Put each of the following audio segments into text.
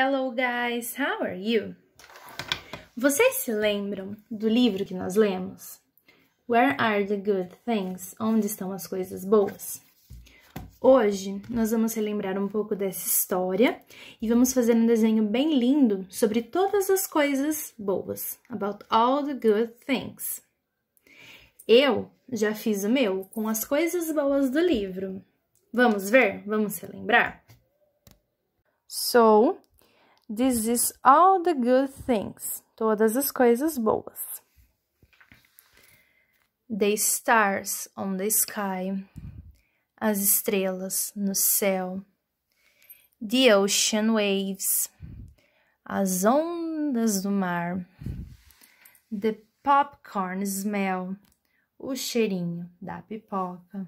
Hello guys, how are you? Vocês se lembram do livro que nós lemos? Where are the good things? Onde estão as coisas boas? Hoje nós vamos relembrar um pouco dessa história e vamos fazer um desenho bem lindo sobre todas as coisas boas, about all the good things. Eu já fiz o meu com as coisas boas do livro. Vamos ver? Vamos relembrar? So, This is all the good things. Todas as coisas boas. The stars on the sky. As estrelas no céu. The ocean waves. As ondas do mar. The popcorn smell. O cheirinho da pipoca.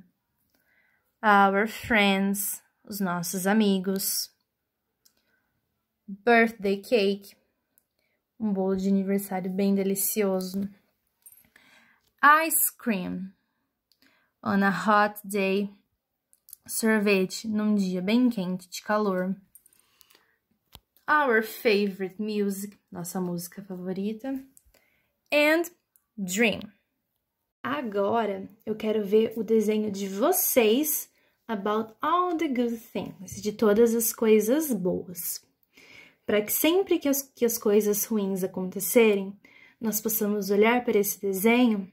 Our friends. Os nossos amigos birthday cake, um bolo de aniversário bem delicioso. Ice cream, on a hot day, sorvete num dia bem quente de calor. Our favorite music, nossa música favorita. And dream. Agora eu quero ver o desenho de vocês about all the good things, de todas as coisas boas para que sempre que as, que as coisas ruins acontecerem, nós possamos olhar para esse desenho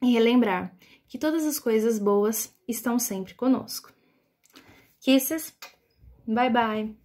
e relembrar que todas as coisas boas estão sempre conosco. Kisses, bye bye!